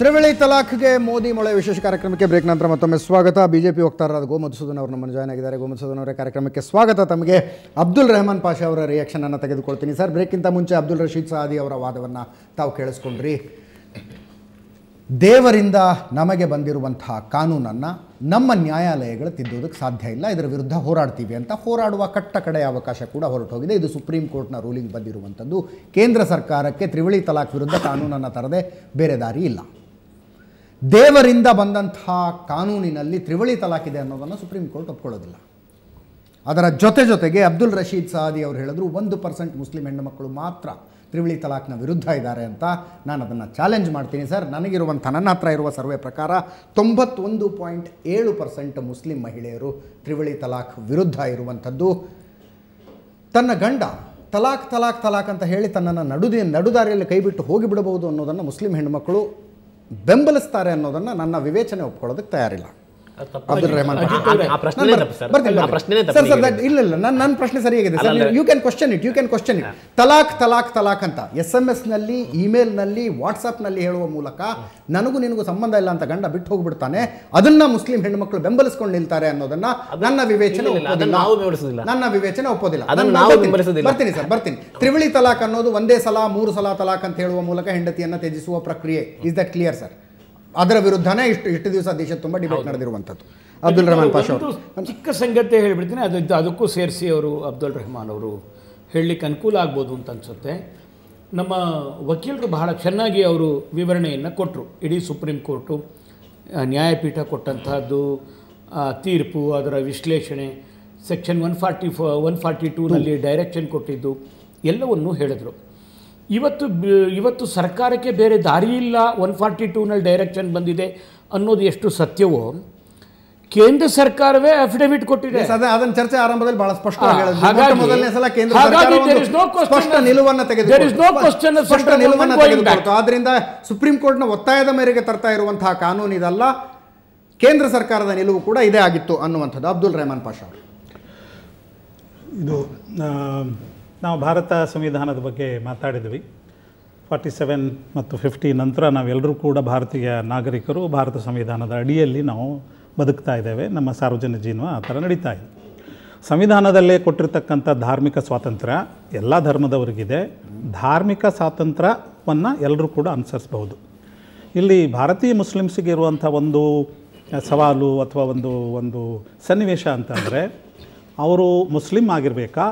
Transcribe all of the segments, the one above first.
ತ್ರಿವಳಿ ತಲಾಖ್ಗೆ ಮೋದಿ ಮೊಳೆ ವಿಶೇಷ ಕಾರ್ಯಕ್ರಮಕ್ಕೆ ಬ್ರೇಕ್ ನಂತರ ಮತ್ತೊಮ್ಮೆ ಸ್ವಾಗತ ಬಿಜೆಪಿ ವಕ್ತಾರರಾದ ಸುಧನ್ ಅವರು ನಮ್ಮನ್ನು ಜಾಯ್ನ್ ಆಗಿದ್ದಾರೆ ಸುಧನ್ ಅವರ ಕಾರ್ಯಕ್ರಮಕ್ಕೆ ಸ್ವಾಗತ ತಮಗೆ ಅಬ್ದುಲ್ ರೆಹಮಾನ್ ಪಾಷಾ ಅವರ ರಿಯಾಕ್ಷನ್ ಅನ್ನು ತೆಗೆದುಕೊಳ್ತೀನಿ ಸರ್ ಬ್ರೇಕ್ಗಿಂತ ಮುಂಚೆ ಅಬ್ದುಲ್ ರಶೀದ್ ಸಾದಿ ಅವರ ವಾದವನ್ನು ತಾವು ಕೇಳಿಸ್ಕೊಂಡ್ರಿ ದೇವರಿಂದ ನಮಗೆ ಬಂದಿರುವಂತಹ ಕಾನೂನನ್ನು ನಮ್ಮ ನ್ಯಾಯಾಲಯಗಳು ತಿದ್ದೋದಕ್ಕೆ ಸಾಧ್ಯ ಇಲ್ಲ ಇದರ ವಿರುದ್ಧ ಹೋರಾಡ್ತೀವಿ ಅಂತ ಹೋರಾಡುವ ಕಟ್ಟ ಕಡೆಯ ಅವಕಾಶ ಕೂಡ ಹೊರಟೋಗಿದೆ ಇದು ಸುಪ್ರೀಂ ಕೋರ್ಟ್ನ ರೂಲಿಂಗ್ ಬಂದಿರುವಂಥದ್ದು ಕೇಂದ್ರ ಸರ್ಕಾರಕ್ಕೆ ತ್ರಿವಳಿ ತಲಾಖ್ ವಿರುದ್ಧ ಕಾನೂನನ್ನು ತರದೆ ಬೇರೆ ದಾರಿ ಇಲ್ಲ ದೇವರಿಂದ ಬಂದಂತಹ ಕಾನೂನಿನಲ್ಲಿ ತ್ರಿವಳಿ ತಲಾಖ್ ಇದೆ ಅನ್ನೋದನ್ನು ಸುಪ್ರೀಂ ಕೋರ್ಟ್ ಒಪ್ಕೊಳ್ಳೋದಿಲ್ಲ ಅದರ ಜೊತೆ ಜೊತೆಗೆ ಅಬ್ದುಲ್ ರಶೀದ್ ಸಾದಿ ಅವರು ಹೇಳಿದ್ರು ಒಂದು ಪರ್ಸೆಂಟ್ ಮುಸ್ಲಿಂ ಹೆಣ್ಣುಮಕ್ಕಳು ಮಾತ್ರ ತ್ರಿವಳಿ ತಲಾಖ್ನ ವಿರುದ್ಧ ಇದ್ದಾರೆ ಅಂತ ನಾನು ಅದನ್ನು ಚಾಲೆಂಜ್ ಮಾಡ್ತೀನಿ ಸರ್ ನನಗಿರುವಂಥ ನನ್ನ ಹತ್ರ ಇರುವ ಸರ್ವೆ ಪ್ರಕಾರ ತೊಂಬತ್ತೊಂದು ಪಾಯಿಂಟ್ ಏಳು ಪರ್ಸೆಂಟ್ ಮುಸ್ಲಿಂ ಮಹಿಳೆಯರು ತ್ರಿವಳಿ ತಲಾಖ್ ವಿರುದ್ಧ ಇರುವಂಥದ್ದು ತನ್ನ ಗಂಡ ತಲಾಖ್ ತಲಾಖ್ ತಲಾಖ್ ಅಂತ ಹೇಳಿ ತನ್ನನ್ನು ನಡುದಿ ನಡುದಾರಿಯಲ್ಲಿ ಕೈಬಿಟ್ಟು ಹೋಗಿಬಿಡಬಹುದು ಅನ್ನೋದನ್ನು ಮುಸ್ಲಿಂ ಹೆಣ್ಣುಮಕ್ಕಳು ಬೆಂಬಲಿಸ್ತಾರೆ ಅನ್ನೋದನ್ನು ನನ್ನ ವಿವೇಚನೆ ಒಪ್ಕೊಳ್ಳೋದಕ್ಕೆ ತಯಾರಿಲ್ಲ ಅಬ್ದುಲ್ ರಹಮಾನ್ ಸರ್ ಸರ್ ಇಲ್ಲ ಇಲ್ಲ ನನ್ನ ಪ್ರಶ್ನೆ ಸರಿಯಾಗಿದೆ sir you can question it you can question it talaq talaq talaq ಅಂತ ಎಸ್ ನಲ್ಲಿ ಇಮೇಲ್ ನಲ್ಲಿ ವಾಟ್ಸ್ಆಪ್ ನಲ್ಲಿ ಹೇಳುವ ಮೂಲಕ ನನಗೂ ನಿನಗೂ ಸಂಬಂಧ ಇಲ್ಲ ಅಂತ ಗಂಡ ಬಿಟ್ಟು ಹೋಗ್ಬಿಡ್ತಾನೆ ಅದನ್ನ ಮುಸ್ಲಿಂ ಹೆಣ್ಮಕ್ಳು ಬೆಂಬಲಿಸ್ಕೊಂಡು ನಿಲ್ತಾರೆ ಅನ್ನೋದನ್ನ ನನ್ನ ವಿವೇಚನೆ ನನ್ನ ವಿವೇಚನೆ ಒಪ್ಪೋದಿಲ್ಲ ಬರ್ತೀನಿ ಸರ್ ಬರ್ತೀನಿ ತ್ರಿವಳಿ ತಲಾಖ್ ಅನ್ನೋದು ಒಂದೇ ಸಲ ಮೂರು ಸಲ ತಲಾಕ್ ಅಂತ ಹೇಳುವ ಮೂಲಕ ಹೆಂಡತಿಯನ್ನ ತ್ಯಜಿಸುವ ಪ್ರಕ್ರಿಯೆ ಇಸ್ ದಟ್ ಕ್ಲಿಯರ್ ಸರ್ ಅದರ ವಿರುದ್ಧನೇ ಇಷ್ಟು ಇಷ್ಟು ದಿವಸ ದೇಶ ತುಂಬ ಡಿಬೇಟ್ ನಡೆದಿರುವಂಥದ್ದು ಅಬ್ದುಲ್ ರಹಮಾನ್ ಪಾಷ ಚಿಕ್ಕ ಸಂಗತಿ ಹೇಳಿಬಿಡ್ತೀನಿ ಅದು ಅದಕ್ಕೂ ಸೇರಿಸಿ ಅವರು ಅಬ್ದುಲ್ ರೆಹಮಾನ್ ಅವರು ಹೇಳಲಿಕ್ಕೆ ಅನುಕೂಲ ಆಗ್ಬೋದು ಅಂತ ಅನಿಸುತ್ತೆ ನಮ್ಮ ವಕೀಲರು ಬಹಳ ಚೆನ್ನಾಗಿ ಅವರು ವಿವರಣೆಯನ್ನು ಕೊಟ್ಟರು ಇಡೀ ಸುಪ್ರೀಂ ಕೋರ್ಟು ನ್ಯಾಯಪೀಠ ಕೊಟ್ಟಂತಹದ್ದು ತೀರ್ಪು ಅದರ ವಿಶ್ಲೇಷಣೆ section one forty four one forty ಟೂನಲ್ಲಿ ಡೈರೆಕ್ಷನ್ ಕೊಟ್ಟಿದ್ದು ಎಲ್ಲವನ್ನು ಹೇಳಿದರು ಇವತ್ತು ಇವತ್ತು ಸರ್ಕಾರಕ್ಕೆ ಬೇರೆ ದಾರಿ ಇಲ್ಲ ಒನ್ ಫಾರ್ಟಿ ಟೂನಲ್ಲಿ ಡೈರೆಕ್ಷನ್ ಬಂದಿದೆ ಅನ್ನೋದು ಎಷ್ಟು ಸತ್ಯವೋ ಕೇಂದ್ರ ಸರ್ಕಾರವೇ ಅಫಿಡವಿಟ್ ಕೊಟ್ಟಿದೆ ಅದನ್ನ ಚರ್ಚೆ ಆರಂಭದಲ್ಲಿ ಬಹಳ ಸ್ಪಷ್ಟ ಮೊದಲನೇ ಸಲ ಸ್ಪಷ್ಟ ಆದ್ರಿಂದ ಸುಪ್ರೀಂ ಕೋರ್ಟ್ನ ಒತ್ತಾಯದ ಮೇರೆಗೆ ತರ್ತಾ ಇರುವಂತಹ ಕಾನೂನು ಇದಲ್ಲ ಕೇಂದ್ರ ಸರ್ಕಾರದ ನಿಲುವು ಕೂಡ ಇದೇ ಆಗಿತ್ತು ಅನ್ನುವಂಥದ್ದು ಅಬ್ದುಲ್ ರೆಹಮಾನ್ ಪಾಷಾ ಇದು ನಾವು ಭಾರತ ಸಂವಿಧಾನದ ಬಗ್ಗೆ ಮಾತಾಡಿದ್ವಿ ಫಾರ್ಟಿ ಸೆವೆನ್ ಮತ್ತು ಫಿಫ್ಟಿ ನಂತರ ನಾವೆಲ್ಲರೂ ಕೂಡ ಭಾರತೀಯ ನಾಗರಿಕರು ಭಾರತ ಸಂವಿಧಾನದ ಅಡಿಯಲ್ಲಿ ನಾವು ಬದುಕ್ತಾ ಇದ್ದೇವೆ ನಮ್ಮ ಸಾರ್ವಜನಿಕ ಜೀವನ ಆ ಥರ ನಡೀತಾ ಇದೆ ಸಂವಿಧಾನದಲ್ಲೇ ಕೊಟ್ಟಿರ್ತಕ್ಕಂಥ ಧಾರ್ಮಿಕ ಸ್ವಾತಂತ್ರ್ಯ ಎಲ್ಲ ಧರ್ಮದವರಿಗಿದೆ ಧಾರ್ಮಿಕ ಸ್ವಾತಂತ್ರ್ಯವನ್ನು ಎಲ್ಲರೂ ಕೂಡ ಅನುಸರಿಸಬಹುದು ಇಲ್ಲಿ ಭಾರತೀಯ ಮುಸ್ಲಿಮ್ಸಿಗೆ ಇರುವಂಥ ಒಂದು ಸವಾಲು ಅಥವಾ ಒಂದು ಒಂದು ಸನ್ನಿವೇಶ ಅಂತಂದರೆ ಅವರು ಮುಸ್ಲಿಮ್ ಆಗಿರಬೇಕಾ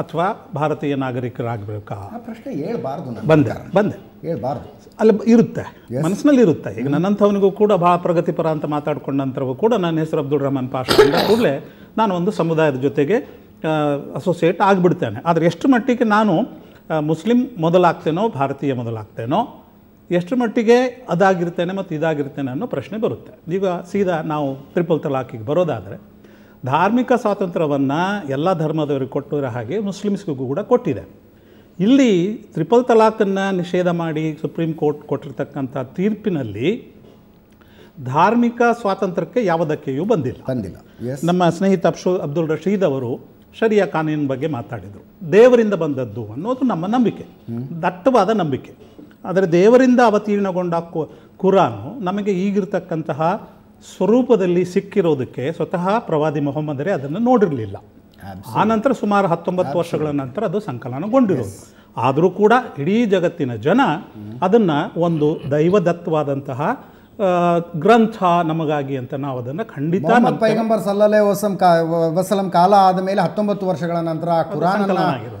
ಅಥವಾ ಭಾರತೀಯ ನಾಗರಿಕರಾಗಬೇಕಾ ಪ್ರಶ್ನೆ ಹೇಳ್ಬಾರ್ದು ಬಂದೆ ಬಂದೆ ಹೇಳ್ಬಾರ್ದು ಅಲ್ಲಿ ಇರುತ್ತೆ ಮನಸ್ಸಿನಲ್ಲಿ ಇರುತ್ತೆ ಈಗ ನನ್ನಂಥವನಿಗೂ ಕೂಡ ಭಾಳ ಪ್ರಗತಿಪರ ಅಂತ ಮಾತಾಡ್ಕೊಂಡ ನಂತರವೂ ಕೂಡ ನನ್ನ ಹೆಸರು ಅಬ್ದುಲ್ ರಹಮಾನ್ ಪಾಷ ಕೂಡಲೇ ನಾನು ಒಂದು ಸಮುದಾಯದ ಜೊತೆಗೆ ಅಸೋಸಿಯೇಟ್ ಆಗಿಬಿಡ್ತೇನೆ ಆದರೆ ಎಷ್ಟು ಮಟ್ಟಿಗೆ ನಾನು ಮುಸ್ಲಿಂ ಮೊದಲಾಗ್ತೇನೋ ಭಾರತೀಯ ಮೊದಲಾಗ್ತೇನೋ ಎಷ್ಟು ಮಟ್ಟಿಗೆ ಅದಾಗಿರ್ತೇನೆ ಮತ್ತು ಇದಾಗಿರ್ತೇನೆ ಅನ್ನೋ ಪ್ರಶ್ನೆ ಬರುತ್ತೆ ಈಗ ಸೀದಾ ನಾವು ತ್ರಿಪಲ್ ತಲಾಖಿಗೆ ಬರೋದಾದರೆ ಧಾರ್ಮಿಕ ಸ್ವಾತಂತ್ರ್ಯವನ್ನು ಎಲ್ಲ ಧರ್ಮದವರಿಗೆ ಕೊಟ್ಟಿರೋ ಹಾಗೆ ಮುಸ್ಲಿಮ್ಸ್ಗೂ ಕೂಡ ಕೊಟ್ಟಿದೆ ಇಲ್ಲಿ ತ್ರಿಪಲ್ ತಲಾಖನ್ನು ನಿಷೇಧ ಮಾಡಿ ಸುಪ್ರೀಂ ಕೋರ್ಟ್ ಕೊಟ್ಟಿರ್ತಕ್ಕಂಥ ತೀರ್ಪಿನಲ್ಲಿ ಧಾರ್ಮಿಕ ಸ್ವಾತಂತ್ರ್ಯಕ್ಕೆ ಯಾವುದಕ್ಕೆಯೂ ಬಂದಿಲ್ಲ ಬಂದಿಲ್ಲ ನಮ್ಮ ಸ್ನೇಹಿತ ಅಬ್ಶು ಅಬ್ದುಲ್ ರಶೀದ್ ಅವರು ಶರಿಯಾ ಕಾನೂನಿನ ಬಗ್ಗೆ ಮಾತಾಡಿದರು ದೇವರಿಂದ ಬಂದದ್ದು ಅನ್ನೋದು ನಮ್ಮ ನಂಬಿಕೆ ದಟ್ಟವಾದ ನಂಬಿಕೆ ಆದರೆ ದೇವರಿಂದ ಅವತೀರ್ಣಗೊಂಡ ಕುರಾನು ನಮಗೆ ಈಗಿರ್ತಕ್ಕಂತಹ ಸ್ವರೂಪದಲ್ಲಿ ಸಿಕ್ಕಿರೋದಕ್ಕೆ ಸ್ವತಃ ಪ್ರವಾದಿ ಮೊಹಮ್ಮದರೇ ಅದನ್ನು ನೋಡಿರಲಿಲ್ಲ ಆ ನಂತರ ಸುಮಾರು ಹತ್ತೊಂಬತ್ತು ವರ್ಷಗಳ ನಂತರ ಅದು ಸಂಕಲನಗೊಂಡಿರೋದು ಆದರೂ ಕೂಡ ಇಡೀ ಜಗತ್ತಿನ ಜನ ಅದನ್ನು ಒಂದು ದೈವದತ್ತವಾದಂತಹ ಗ್ರಂಥ ನಮಗಾಗಿ ಅಂತ ನಾವು ಅದನ್ನು ಖಂಡಿತ ಪೈಗಂಬರ್ ಸಲ್ಲಲ್ಲೇ ವಸಂ ಕಾ ವಸಲಂ ಕಾಲ ಆದ ಮೇಲೆ ಹತ್ತೊಂಬತ್ತು ವರ್ಷಗಳ ನಂತರ ಕುರಾನ್ ಆಗಿರೋದು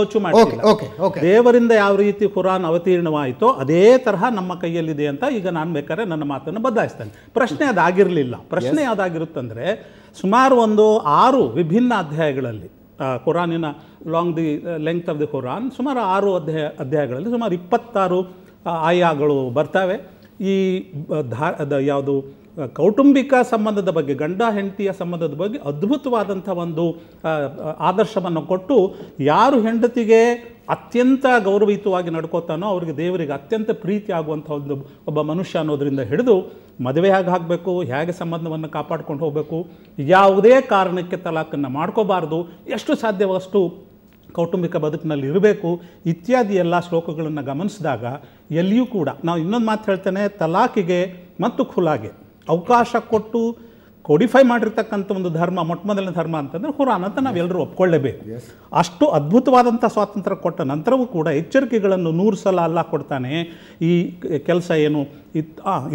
ಓಚು ಮಾಡಿ ದೇವರಿಂದ ಯಾವ ರೀತಿ ಕುರಾನ್ ಅವತೀರ್ಣವಾಯಿತೋ ಅದೇ ತರಹ ನಮ್ಮ ಕೈಯಲ್ಲಿದೆ ಅಂತ ಈಗ ನಾನು ಬೇಕಾದ್ರೆ ನನ್ನ ಮಾತನ್ನು ಬದಲಾಯಿಸ್ತೇನೆ ಪ್ರಶ್ನೆ ಅದಾಗಿರಲಿಲ್ಲ ಪ್ರಶ್ನೆ ಅಂದ್ರೆ ಸುಮಾರು ಒಂದು ಆರು ವಿಭಿನ್ನ ಅಧ್ಯಾಯಗಳಲ್ಲಿ ಕುರಾನಿನ long the length of the Quran ಸುಮಾರು ಆರು ಅಧ್ಯಾಯ ಅಧ್ಯಾಯಗಳಲ್ಲಿ ಸುಮಾರು ಇಪ್ಪತ್ತಾರು ಆಯಾಗಳು ಬರ್ತವೆ ಈ ಧಾ ಯಾವುದು ಕೌಟುಂಬಿಕ ಸಂಬಂಧದ ಬಗ್ಗೆ ಗಂಡ ಹೆಂಡತಿಯ ಸಂಬಂಧದ ಬಗ್ಗೆ ಅದ್ಭುತವಾದಂಥ ಒಂದು ಆದರ್ಶವನ್ನು ಕೊಟ್ಟು ಯಾರು ಹೆಂಡತಿಗೆ ಅತ್ಯಂತ ಗೌರವಯುತವಾಗಿ ನಡ್ಕೋತಾನೋ ಅವರಿಗೆ ದೇವರಿಗೆ ಅತ್ಯಂತ ಪ್ರೀತಿ ಒಂದು ಒಬ್ಬ ಮನುಷ್ಯ ಅನ್ನೋದರಿಂದ ಹಿಡಿದು ಮದುವೆ ಹೇಗೆ ಆಗಬೇಕು ಹೇಗೆ ಸಂಬಂಧವನ್ನು ಕಾಪಾಡ್ಕೊಂಡು ಹೋಗಬೇಕು ಯಾವುದೇ ಕಾರಣಕ್ಕೆ ತಲಾಖನ್ನು ಮಾಡ್ಕೋಬಾರ್ದು ಎಷ್ಟು ಸಾಧ್ಯವಷ್ಟು ಕೌಟುಂಬಿಕ ಬದುಕಿನಲ್ಲಿ ಇರಬೇಕು ಇತ್ಯಾದಿ ಎಲ್ಲ ಶ್ಲೋಕಗಳನ್ನು ಗಮನಿಸಿದಾಗ ಎಲ್ಲಿಯೂ ಕೂಡ ನಾವು ಇನ್ನೊಂದು ಮಾತು ಹೇಳ್ತೇನೆ ತಲಾಖಿಗೆ ಮತ್ತು ಖುಲಾಗೆ ಅವಕಾಶ ಕೊಟ್ಟು ಕೋಡಿಫೈ ಮಾಡಿರ್ತಕ್ಕಂಥ ಒಂದು ಧರ್ಮ ಮೊಟ್ಟ ಮೊದಲನೇ ಧರ್ಮ ಅಂತಂದರೆ ಹುರಾನ್ ಅಂತ ನಾವೆಲ್ಲರೂ ಒಪ್ಕೊಳ್ಳೇಬೇಕು ಅಷ್ಟು ಅದ್ಭುತವಾದಂಥ ಸ್ವಾತಂತ್ರ್ಯ ಕೊಟ್ಟ ನಂತರವೂ ಕೂಡ ಎಚ್ಚರಿಕೆಗಳನ್ನು ನೂರು ಸಲ ಅಲ್ಲ ಕೊಡ್ತಾನೆ ಈ ಕೆಲಸ ಏನು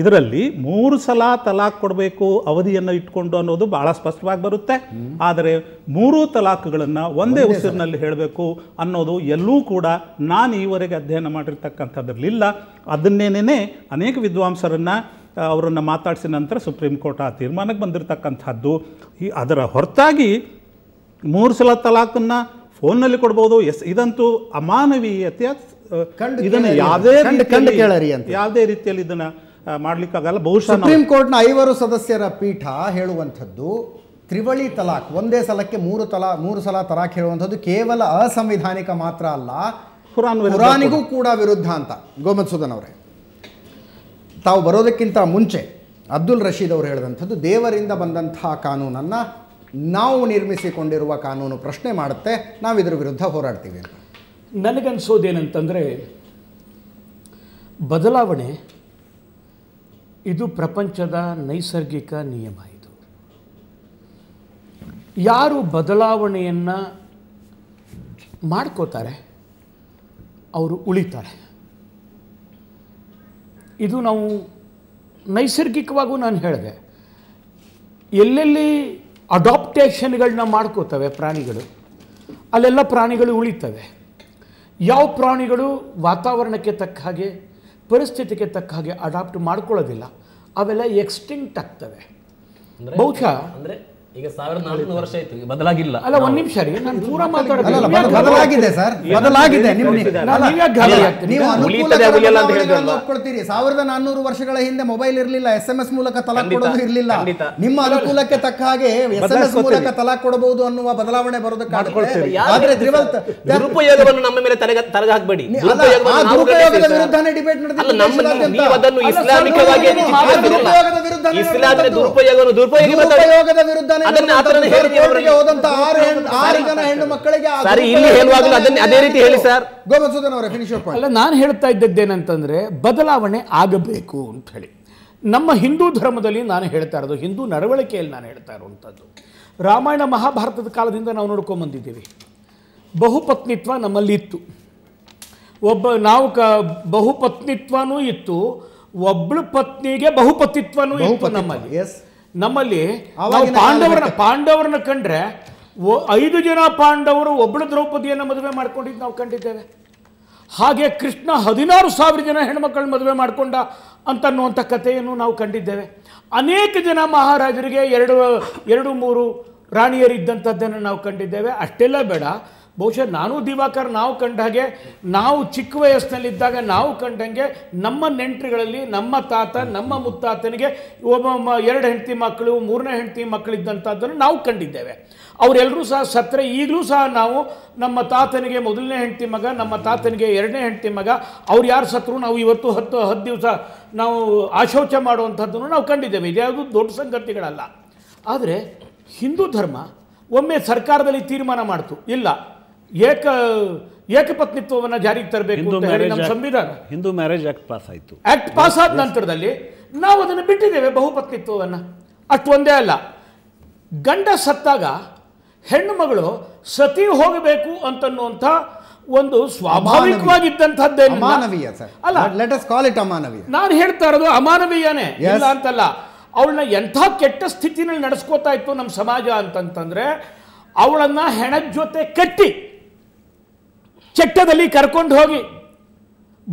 ಇದರಲ್ಲಿ ಮೂರು ಸಲ ತಲಾಖ್ ಕೊಡಬೇಕು ಅವಧಿಯನ್ನು ಇಟ್ಕೊಂಡು ಅನ್ನೋದು ಭಾಳ ಸ್ಪಷ್ಟವಾಗಿ ಬರುತ್ತೆ ಆದರೆ ಮೂರು ತಲಾಖ್ಗಳನ್ನು ಒಂದೇ ಉಸಿರಿನಲ್ಲಿ ಹೇಳಬೇಕು ಅನ್ನೋದು ಎಲ್ಲೂ ಕೂಡ ನಾನು ಈವರೆಗೆ ಅಧ್ಯಯನ ಮಾಡಿರ್ತಕ್ಕಂಥದ್ರಲ್ಲಿಲ್ಲ ಅದನ್ನೇನೇ ಅನೇಕ ವಿದ್ವಾಂಸರನ್ನು ಅವರನ್ನು ಮಾತಾಡಿಸಿದ ನಂತರ ಸುಪ್ರೀಂ ಕೋರ್ಟ್ ಆ ತೀರ್ಮಾನಕ್ಕೆ ಬಂದಿರತಕ್ಕಂಥದ್ದು ಈ ಅದರ ಹೊರತಾಗಿ ಮೂರು ಸಲ ತಲಾಖನ್ನು ಫೋನ್ನಲ್ಲಿ ಕೊಡ್ಬೋದು ಎಸ್ ಇದಂತೂ ಅಮಾನವೀಯತೆಯ ಇದನ್ನು ಯಾವುದೇ ಯಾವುದೇ ರೀತಿಯಲ್ಲಿ ಇದನ್ನು ಮಾಡಲಿಕ್ಕಾಗಲ್ಲ ಬಹುಶಃ ಸುಪ್ರೀಂ ಕೋರ್ಟ್ನ ಐವರು ಸದಸ್ಯರ ಪೀಠ ಹೇಳುವಂಥದ್ದು ತ್ರಿವಳಿ ತಲಾಖ್ ಒಂದೇ ಸಲಕ್ಕೆ ಮೂರು ತಲಾ ಮೂರು ಸಲ ತಲಾಖ್ ಹೇಳುವಂಥದ್ದು ಕೇವಲ ಅಸಂವಿಧಾನಿಕ ಮಾತ್ರ ಅಲ್ಲ ಕುರಾನ್ ಕುರಾನಿಗೂ ಕೂಡ ವಿರುದ್ಧ ಅಂತ ಸುಧನ್ ಅವರೇ ತಾವು ಬರೋದಕ್ಕಿಂತ ಮುಂಚೆ ಅಬ್ದುಲ್ ರಶೀದ್ ಅವರು ಹೇಳಿದಂಥದ್ದು ದೇವರಿಂದ ಬಂದಂತಹ ಕಾನೂನನ್ನು ನಾವು ನಿರ್ಮಿಸಿಕೊಂಡಿರುವ ಕಾನೂನು ಪ್ರಶ್ನೆ ಮಾಡುತ್ತೆ ನಾವು ಇದರ ವಿರುದ್ಧ ಹೋರಾಡ್ತೀವಿ ಅಂತ ನನಗನ್ಸೋದೇನಂತಂದರೆ ಬದಲಾವಣೆ ಇದು ಪ್ರಪಂಚದ ನೈಸರ್ಗಿಕ ನಿಯಮ ಇದು ಯಾರು ಬದಲಾವಣೆಯನ್ನು ಮಾಡ್ಕೋತಾರೆ ಅವರು ಉಳಿತಾರೆ ಇದು ನಾವು ನೈಸರ್ಗಿಕವಾಗೂ ನಾನು ಹೇಳಿದೆ ಎಲ್ಲೆಲ್ಲಿ ಅಡಾಪ್ಟೇಷನ್ಗಳನ್ನ ಮಾಡ್ಕೋತವೆ ಪ್ರಾಣಿಗಳು ಅಲ್ಲೆಲ್ಲ ಪ್ರಾಣಿಗಳು ಉಳಿತವೆ ಯಾವ ಪ್ರಾಣಿಗಳು ವಾತಾವರಣಕ್ಕೆ ತಕ್ಕ ಹಾಗೆ ಪರಿಸ್ಥಿತಿಗೆ ತಕ್ಕ ಹಾಗೆ ಅಡಾಪ್ಟ್ ಮಾಡ್ಕೊಳ್ಳೋದಿಲ್ಲ ಅವೆಲ್ಲ ಎಕ್ಸ್ಟಿಂಕ್ಟ್ ಆಗ್ತವೆ ಬಹುಶಃ ಅಂದರೆ ಈಗ ಸಾವಿರದ ನಾಲ್ಕು ವರ್ಷ ಆಯ್ತು ಬದಲಾಗಿಲ್ಲ ಅಲ್ಲ ಒಂದ್ ನಿಮಿಷ ರೀ ನಾನು ಪೂರ ಬದಲಾಗಿದೆ ಸರ್ ಬದಲಾಗಿದೆ ನೀವು ಒಪ್ಕೊಳ್ತೀರಿ ಸಾವಿರದ ನಾನ್ನೂರು ವರ್ಷಗಳ ಹಿಂದೆ ಮೊಬೈಲ್ ಇರಲಿಲ್ಲ ಎಸ್ ಎಂ ಎಸ್ ಮೂಲಕ ತಲಾಕ್ ಕೊಡೋದು ಇರಲಿಲ್ಲ ನಿಮ್ಮ ಅನುಕೂಲಕ್ಕೆ ತಕ್ಕ ಹಾಗೆ ಎಸ್ ಎಂ ಎಸ್ ಮೂಲಕ ತಲಾಕ್ ಕೊಡಬಹುದು ಅನ್ನುವ ಬದಲಾವಣೆ ಬರೋದಕ್ಕೆ ಆದ್ರೆ ದುರುಪಯೋಗವನ್ನು ನಮ್ಮ ಮೇಲೆ ತಲೆಗ ಹಾಕ್ಬೇಡಿ ದುರುಪಯೋಗದ ವಿರುದ್ಧನೇ ಡಿಬೇಟ್ ನಡೆದಿಲ್ಲ ಇಸ್ಲಾಮಿಕವಾಗಿ ದುರುಪಯೋಗವನ್ನು ದುರುಪಯೋಗದ ವಿರುದ್ಧ ನಾನು ಹೇಳ್ತಾ ಇದ್ದದ್ದೇನಂತಂದ್ರೆ ಬದಲಾವಣೆ ಆಗಬೇಕು ಅಂತ ಹೇಳಿ ನಮ್ಮ ಹಿಂದೂ ಧರ್ಮದಲ್ಲಿ ನಾನು ಹೇಳ್ತಾ ಇರೋದು ಹಿಂದೂ ನಡವಳಿಕೆಯಲ್ಲಿ ನಾನು ಹೇಳ್ತಾ ಇರುವಂಥದ್ದು ರಾಮಾಯಣ ಮಹಾಭಾರತದ ಕಾಲದಿಂದ ನಾವು ಬಂದಿದ್ದೀವಿ ಬಹುಪತ್ನಿತ್ವ ನಮ್ಮಲ್ಲಿ ಇತ್ತು ಒಬ್ಬ ನಾವು ಕ ಬಹುಪತ್ನಿತ್ವನೂ ಇತ್ತು ಒಬ್ಳು ಪತ್ನಿಗೆ ಬಹುಪತಿತ್ವನೂ ಇತ್ತು ನಮ್ಮಲ್ಲಿ ನಮ್ಮಲ್ಲಿ ಪಾಂಡವರನ್ನ ಪಾಂಡವರನ್ನ ಕಂಡ್ರೆ ಐದು ಜನ ಪಾಂಡವರು ಒಬ್ಬಳ ದ್ರೌಪದಿಯನ್ನು ಮದುವೆ ಮಾಡ್ಕೊಂಡಿದ್ದು ನಾವು ಕಂಡಿದ್ದೇವೆ ಹಾಗೆ ಕೃಷ್ಣ ಹದಿನಾರು ಸಾವಿರ ಜನ ಹೆಣ್ಮಕ್ಕಳನ್ನ ಮದುವೆ ಮಾಡಿಕೊಂಡ ಅಂತನ್ನುವಂಥ ಕಥೆಯನ್ನು ನಾವು ಕಂಡಿದ್ದೇವೆ ಅನೇಕ ಜನ ಮಹಾರಾಜರಿಗೆ ಎರಡು ಎರಡು ಮೂರು ರಾಣಿಯರಿದ್ದಂಥದ್ದನ್ನು ನಾವು ಕಂಡಿದ್ದೇವೆ ಅಷ್ಟೆಲ್ಲ ಬೇಡ ಬಹುಶಃ ನಾನು ದಿವಾಕರ್ ನಾವು ಕಂಡ ಹಾಗೆ ನಾವು ಚಿಕ್ಕ ವಯಸ್ಸಿನಲ್ಲಿದ್ದಾಗ ನಾವು ಕಂಡಂಗೆ ನಮ್ಮ ನೆಂಟರುಗಳಲ್ಲಿ ನಮ್ಮ ತಾತ ನಮ್ಮ ಮುತ್ತಾತನಿಗೆ ಒಬ್ಬ ಎರಡು ಹೆಂಡತಿ ಮಕ್ಕಳು ಮೂರನೇ ಹೆಂಡತಿ ಮಕ್ಕಳಿದ್ದಂಥದ್ದನ್ನು ನಾವು ಕಂಡಿದ್ದೇವೆ ಅವರೆಲ್ಲರೂ ಸಹ ಸತ್ತರೆ ಈಗಲೂ ಸಹ ನಾವು ನಮ್ಮ ತಾತನಿಗೆ ಮೊದಲನೇ ಹೆಂಡತಿ ಮಗ ನಮ್ಮ ತಾತನಿಗೆ ಎರಡನೇ ಹೆಂಡತಿ ಮಗ ಅವ್ರು ಯಾರು ಸತ್ರು ನಾವು ಇವತ್ತು ಹತ್ತು ಹತ್ತು ದಿವಸ ನಾವು ಆಶೌಚ ಮಾಡುವಂಥದ್ದನ್ನು ನಾವು ಕಂಡಿದ್ದೇವೆ ಇದ್ಯಾವುದು ದೊಡ್ಡ ಸಂಗತಿಗಳಲ್ಲ ಆದರೆ ಹಿಂದೂ ಧರ್ಮ ಒಮ್ಮೆ ಸರ್ಕಾರದಲ್ಲಿ ತೀರ್ಮಾನ ಮಾಡ್ತು ಇಲ್ಲ ಏಕ ಏಕಪತ್ನಿತ್ವವನ್ನು ಜಾರಿಗೆ ತರಬೇಕು ನಮ್ಮ ಸಂವಿಧಾನ ಹಿಂದೂ ಮ್ಯಾರೇಜ್ ಆಕ್ಟ್ ಪಾಸ್ ಆಯಿತು ಆಕ್ಟ್ ಪಾಸ್ ಆದ ನಂತರದಲ್ಲಿ ನಾವು ಅದನ್ನು ಬಿಟ್ಟಿದ್ದೇವೆ ಬಹುಪತ್ನಿತ್ವವನ್ನು ಒಂದೇ ಅಲ್ಲ ಗಂಡ ಸತ್ತಾಗ ಹೆಣ್ಣು ಮಗಳು ಸತಿ ಹೋಗಬೇಕು ಅಂತನ್ನುವಂಥ ಒಂದು ಸ್ವಾಭಾವಿಕವಾಗಿದ್ದಂಥದ್ದೇ ಅಮಾನವೀಯ ಅಲ್ಲ ಲೆಟ್ ಅಸ್ ಕಾಲ್ ಇಟ್ ಅಮಾನವೀಯ ನಾನು ಹೇಳ್ತಾ ಇರೋದು ಅಮಾನವೀಯನೇ ಇಲ್ಲ ಅಂತಲ್ಲ ಅವಳನ್ನ ಎಂಥ ಕೆಟ್ಟ ಸ್ಥಿತಿನಲ್ಲಿ ನಡೆಸ್ಕೋತಾ ಇತ್ತು ನಮ್ಮ ಸಮಾಜ ಅಂತಂತಂದ್ರೆ ಅವಳನ್ನ ಹೆಣದ ಜೊತೆ ಕಟ್ಟಿ ಚಟ್ಟದಲ್ಲಿ ಕರ್ಕೊಂಡು ಹೋಗಿ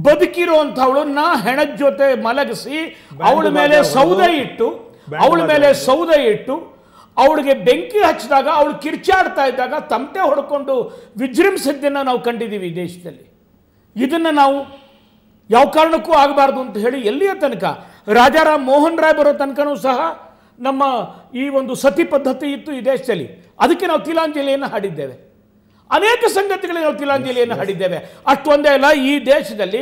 ಬದುಕಿರುವಂಥವಳನ್ನ ಹೆಣದ ಜೊತೆ ಮಲಗಿಸಿ ಅವಳ ಮೇಲೆ ಸೌದೆ ಇಟ್ಟು ಅವಳ ಮೇಲೆ ಸೌದೆ ಇಟ್ಟು ಅವಳಿಗೆ ಬೆಂಕಿ ಹಚ್ಚಿದಾಗ ಅವಳು ಕಿರ್ಚಾಡ್ತಾ ಇದ್ದಾಗ ತಮಟೆ ಹೊಡ್ಕೊಂಡು ವಿಜೃಂಭಿಸಿದ್ದನ್ನು ನಾವು ಕಂಡಿದ್ದೀವಿ ಈ ದೇಶದಲ್ಲಿ ಇದನ್ನು ನಾವು ಯಾವ ಕಾರಣಕ್ಕೂ ಆಗಬಾರ್ದು ಅಂತ ಹೇಳಿ ಎಲ್ಲಿಯ ತನಕ ರಾಜಾರಾಮ್ ಮೋಹನ್ ರಾಯ್ ಬರೋ ತನಕನೂ ಸಹ ನಮ್ಮ ಈ ಒಂದು ಸತಿ ಪದ್ಧತಿ ಇತ್ತು ಈ ದೇಶದಲ್ಲಿ ಅದಕ್ಕೆ ನಾವು ತಿಲಾಂಜಲಿಯನ್ನು ಹಾಡಿದ್ದೇವೆ ಅನೇಕ ಸಂಗತಿಗಳಿಗೆ ನಾವು ತಿಲಾಂಜಲಿಯನ್ನು ಹಾಡಿದ್ದೇವೆ ಅಷ್ಟೊಂದೇ ಅಲ್ಲ ಈ ದೇಶದಲ್ಲಿ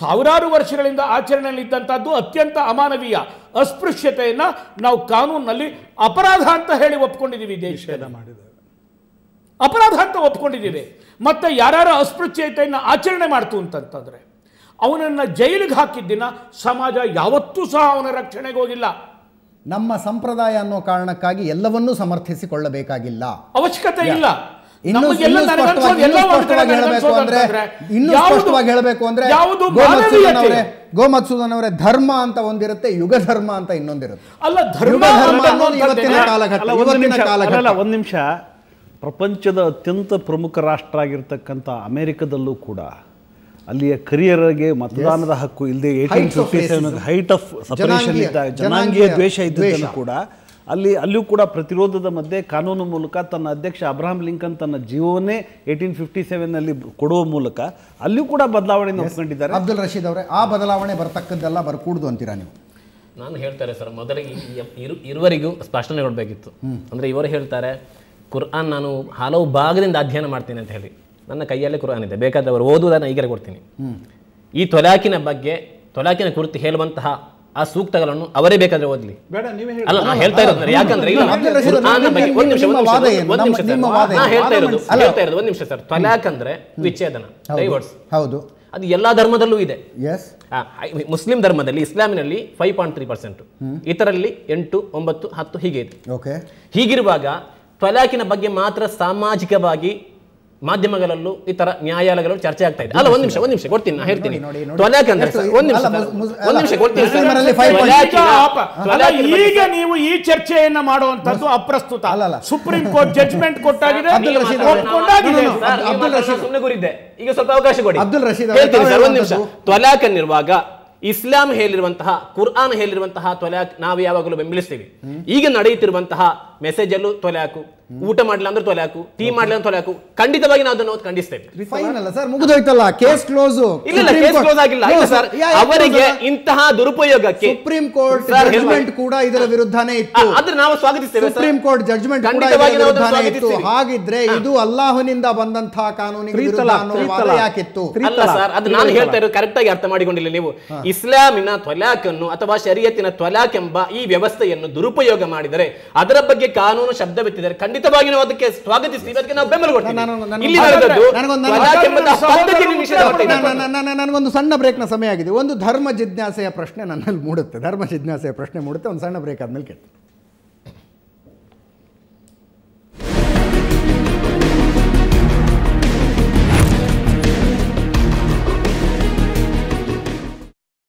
ಸಾವಿರಾರು ವರ್ಷಗಳಿಂದ ಆಚರಣೆಯಲ್ಲಿದ್ದಂಥದ್ದು ಅತ್ಯಂತ ಅಮಾನವೀಯ ಅಸ್ಪೃಶ್ಯತೆಯನ್ನು ನಾವು ಕಾನೂನಿನಲ್ಲಿ ಅಪರಾಧ ಅಂತ ಹೇಳಿ ಒಪ್ಕೊಂಡಿದ್ದೀವಿ ದೇಶ ಅಪರಾಧ ಅಂತ ಒಪ್ಕೊಂಡಿದ್ದೀವಿ ಮತ್ತು ಯಾರ್ಯಾರು ಅಸ್ಪೃಶ್ಯತೆಯನ್ನು ಆಚರಣೆ ಮಾಡ್ತು ಅಂತಂತಂದರೆ ಅವನನ್ನು ಜೈಲಿಗೆ ಹಾಕಿದ್ದಿನ ಸಮಾಜ ಯಾವತ್ತೂ ಸಹ ಅವನ ರಕ್ಷಣೆಗೆ ಹೋಗಿಲ್ಲ ನಮ್ಮ ಸಂಪ್ರದಾಯ ಅನ್ನೋ ಕಾರಣಕ್ಕಾಗಿ ಎಲ್ಲವನ್ನೂ ಸಮರ್ಥಿಸಿಕೊಳ್ಳಬೇಕಾಗಿಲ್ಲ ಅವಶ್ಯಕತೆ ಇಲ್ಲ ಇನ್ನು ಸ್ಪಷ್ಟವಾಗಿ ಹೇಳಬೇಕು ಅಂದ್ರೆ ಗೋಮತ್ಸೂದನ್ ಅವರೇ ಧರ್ಮ ಅಂತ ಒಂದಿರುತ್ತೆ ಯುಗ ಧರ್ಮ ಅಂತ ಇನ್ನೊಂದಿರುತ್ತೆ ಅಲ್ಲ ಧರ್ಮ ಇವತ್ತಿನ ಕಾಲಘಟ್ಟ ಇವತ್ತಿನ ಕಾಲಘಟ್ಟ ಒಂದು ನಿಮಿಷ ಪ್ರಪಂಚದ ಅತ್ಯಂತ ಪ್ರಮುಖ ರಾಷ್ಟ್ರ ಆಗಿರ್ತಕ್ಕಂಥ ಅಮೆರಿಕದಲ್ಲೂ ಕೂಡ ಅಲ್ಲಿಯ ಕರಿಯರ್ಗೆ ಮತದಾನದ ಹಕ್ಕು ಇಲ್ಲದೆ eighteen fifty height of separation ಇದ್ದ ಜನಾಂಗೀಯ ದ್ವೇಷ ಇದ್ದದ್ದನ್ನು ಕೂಡ ಅಲ್ಲಿ ಅಲ್ಲಿಯೂ ಕೂಡ ಪ್ರತಿರೋಧದ ಮಧ್ಯೆ ಕಾನೂನು ಮೂಲಕ ತನ್ನ ಅಧ್ಯಕ್ಷ ಅಬ್ರಾಹಂ ಲಿಂಕನ್ ತನ್ನ ಜೀವವನ್ನೇ ಏಯ್ಟೀನ್ ಫಿಫ್ಟಿ ಸೆವೆನ್ನಲ್ಲಿ ಕೊಡುವ ಮೂಲಕ ಅಲ್ಲಿಯೂ ಕೂಡ ಬದಲಾವಣೆ ಒಪ್ಕೊಂಡಿದ್ದಾರೆ ಅಬ್ದುಲ್ ರಶೀದ್ ಅವರೇ ಆ ಬದಲಾವಣೆ ಬರತಕ್ಕದ್ದೆಲ್ಲ ಬರಕೂಡ್ದು ಅಂತೀರಾ ನೀವು ನಾನು ಹೇಳ್ತಾರೆ ಸರ್ ಮೊದಲಿಗೆ ಇರು ಇರುವರಿಗೂ ಸ್ಪಷ್ಟನೆ ಕೊಡಬೇಕಿತ್ತು ಅಂದರೆ ಇವರು ಹೇಳ್ತಾರೆ ಕುರ್ಆನ್ ನಾನು ಹಲವು ಭಾಗದಿಂದ ಅಧ್ಯಯನ ಮಾಡ್ತೀನಿ ಅಂತ ಹೇಳಿ ನನ್ನ ಕೈಯಲ್ಲೇ ಕುರ್ಆನ್ ಇದೆ ಬೇಕಾದವರು ಓದುವುದನ್ನು ಈಗಲೇ ಕೊಡ್ತೀನಿ ಈ ತೊಲಾಕಿನ ಬಗ್ಗೆ ತೊಲಾಕಿನ ಕುರಿತು ಹೇಳುವಂತಹ ಆ ಸೂಕ್ತಗಳನ್ನು ಅವರೇ ಬೇಕಾದ್ರೆ ಓದ್ಲಿ ಅಲ್ಲ ಹೇಳ್ತಾ ಇರೋದು ನಿಮಿಷ ಹೇಳ್ತಾ ನಿಮಿಷ ಸರ್ ತಲಾಕ್ ಅಂದ್ರೆ ವಿಚ್ಛೇದನ ಹೌದು ಅದು ಎಲ್ಲಾ ಧರ್ಮದಲ್ಲೂ ಇದೆ ಮುಸ್ಲಿಂ ಧರ್ಮದಲ್ಲಿ ಇಸ್ಲಾಮಿನಲ್ಲಿ ಫೈವ್ ಪಾಯಿಂಟ್ ತ್ರೀ ಪರ್ಸೆಂಟ್ ಇತರಲ್ಲಿ ಎಂಟು ಒಂಬತ್ತು ಹತ್ತು ಹೀಗೆ ಇದೆ ಹೀಗಿರುವಾಗ ತ್ವಲಾಕಿನ ಬಗ್ಗೆ ಮಾತ್ರ ಸಾಮಾಜಿಕವಾಗಿ ಮಾಧ್ಯಮಗಳಲ್ಲೂ ಈ ತರ ನ್ಯಾಯಾಲಯಗಳಲ್ಲೂ ಚರ್ಚೆ ಆಗ್ತಾ ಇದೆ ಅಲ್ಲ ಒಂದ್ ನಿಮಿಷ ಒಂದ್ ನಿಮಿಷ ಕೊಡ್ತೀನಿ ನಾನು ಹೇಳ್ತೀನಿ ನಿಮಿಷ ಒಂದ್ ಈಗ ನೀವು ಈ ಚರ್ಚೆಯನ್ನ ಮಾಡುವಂತದ್ದು ಅಪ್ರಸ್ತುತ ಅಲ್ಲ ಸುಪ್ರೀಂ ಕೋರ್ಟ್ ಜಡ್ಜ್ಮೆಂಟ್ ಕೊಟ್ಟಾಗಿದೆ ಅಬ್ದುಲ್ ರಶೀದ್ ಸುಮ್ಮನೆ ಈಗ ಸ್ವಲ್ಪ ಅವಕಾಶ ಕೊಡಿ ಅಬ್ದುಲ್ ರಶೀದ್ ಹೇಳ್ತೀನಿ ಒಂದ್ ನಿಮಿಷ ತ್ವಲಾಕ್ ಅನ್ನಿರುವಾಗ ಇಸ್ಲಾಂ ಹೇಳಿರುವಂತಹ ಕುರ್ಆನ್ ಹೇಳಿರುವಂತಹ ತ್ವಲಾಕ್ ನಾವು ಯಾವಾಗಲೂ ಬೆಂಬಲಿಸ್ತೀವಿ ಈಗ ನಡೆಯುತ್ತಿರುವಂತಹ ಮೆಸೇಜ್ ಅಲ್ಲೂ ತೊಲೆ ಹಾಕು ಊಟ ಮಾಡಲಿಲ್ಲ ಅಂದ್ರೆ ತೊಲೆ ಹಾಕು ಟೀ ಮಾಡಲಿಲ್ಲ ಅಂದ್ರೆ ತೊಲೆ ಹಾಕು ಖಂಡಿತವಾಗಿ ನಾವು ಅದನ್ನು ಖಂಡಿಸ್ತೇವೆ ಕೇಸ್ ಕ್ಲೋಸ್ ಇಲ್ಲ ಕೇಸ್ ಕ್ಲೋಸ್ ಆಗಿಲ್ಲ ಸರ್ ಅವರಿಗೆ ಇಂತಹ ದುರುಪಯೋಗಕ್ಕೆ ಸುಪ್ರೀಂ ಕೋರ್ಟ್ ಜಡ್ಜ್ಮೆಂಟ್ ಕೂಡ ಇದರ ವಿರುದ್ಧನೇ ಇತ್ತು ಆದ್ರೆ ನಾವು ಸ್ವಾಗತಿಸ್ತೇವೆ ಸುಪ್ರೀಂ ಕೋರ್ಟ್ ಜಡ್ಜ್ಮೆಂಟ್ ಖಂಡಿತವಾಗಿ ಇತ್ತು ಹಾಗಿದ್ರೆ ಇದು ಅಲ್ಲಾಹುನಿಂದ ಬಂದಂತಹ ಕಾನೂನಿಗೆ ವಿರುದ್ಧ ಅನ್ನೋ ಯಾಕಿತ್ತು ಅಲ್ಲ ಸರ್ ಅದು ನಾನು ಹೇಳ್ತಾ ಇರೋದು ಕರೆಕ್ಟ್ ಆಗಿ ಅರ್ಥ ಮಾಡಿಕೊಂಡಿಲ್ಲ ನೀವು ಇಸ್ಲಾಮಿನ ತ್ವಲಾಕ್ ಅಥವಾ ಶರಿಯತ್ತಿನ ತ್ವಲಾಕ್ ಎಂಬ ಈ ವ್ಯವಸ್ಥೆಯನ್ನು ದುರುಪಯೋಗ ಮಾಡಿದರೆ ಅದರ ಬಗ್ಗೆ ಕಾನೂನು ಶಬ್ದ ಬಿಟ್ಟಿದ್ದಾರೆ ಖಂಡಿತವಾಗಿ ನಾವು ಅದಕ್ಕೆ ಸ್ವಾಗತಿಸ್ತೀವಿ ಅದಕ್ಕೆ ನಾವು ಬೆಂಬಲ ಕೊಡ್ತೀವಿ ನನಗೊಂದು ಸಣ್ಣ ನ ಸಮಯ ಆಗಿದೆ ಒಂದು ಧರ್ಮ ಜಿಜ್ಞಾಸೆಯ ಪ್ರಶ್ನೆ ನನ್ನಲ್ಲಿ ಮೂಡುತ್ತೆ ಧರ್ಮ ಜಿಜ್ಞಾಸೆಯ ಪ್ರಶ್ನೆ ಮೂಡುತ್ತೆ ಒಂದು ಸಣ್ಣ ಬ್ರೇಕ್ ಆದ್ಮೇಲೆ ಕೇಳ್ತೀನಿ